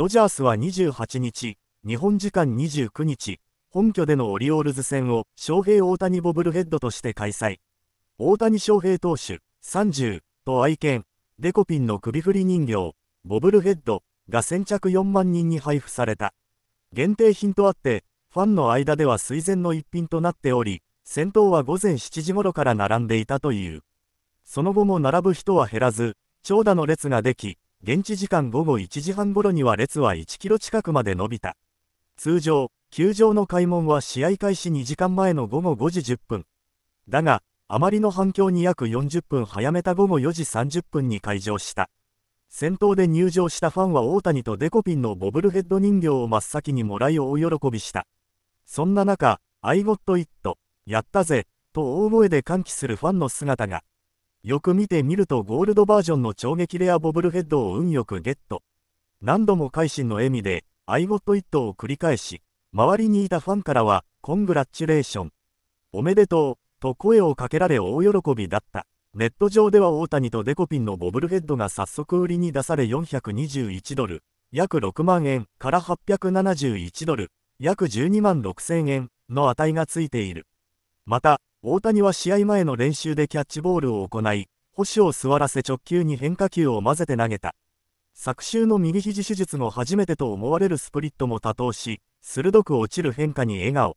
ドジャースは28日、日本時間29日、本拠でのオリオールズ戦を翔平大谷ボブルヘッドとして開催。大谷翔平投手30と愛犬、デコピンの首振り人形、ボブルヘッドが先着4万人に配布された。限定品とあって、ファンの間では垂前の一品となっており、先頭は午前7時頃から並んでいたという。その後も並ぶ人は減らず、長蛇の列ができ、現地時間午後1時半頃には列は1キロ近くまで伸びた。通常、球場の開門は試合開始2時間前の午後5時10分。だが、あまりの反響に約40分早めた午後4時30分に開場した。先頭で入場したファンは大谷とデコピンのボブルヘッド人形を真っ先にもらい大喜びした。そんな中、I got it、やったぜ、と大声で歓喜するファンの姿が。よく見てみるとゴールドバージョンの超激レアボブルヘッドを運よくゲット。何度も改心の笑みで、アイゴットイットを繰り返し、周りにいたファンからは、コングラッチュレーション。おめでとう、と声をかけられ大喜びだった。ネット上では大谷とデコピンのボブルヘッドが早速売りに出され421ドル、約6万円から871ドル、約12万6000円の値がついている。また、大谷は試合前の練習でキャッチボールを行い、星を座らせ直球に変化球を混ぜて投げた。昨週の右肘手術後初めてと思われるスプリットも多投し、鋭く落ちる変化に笑顔。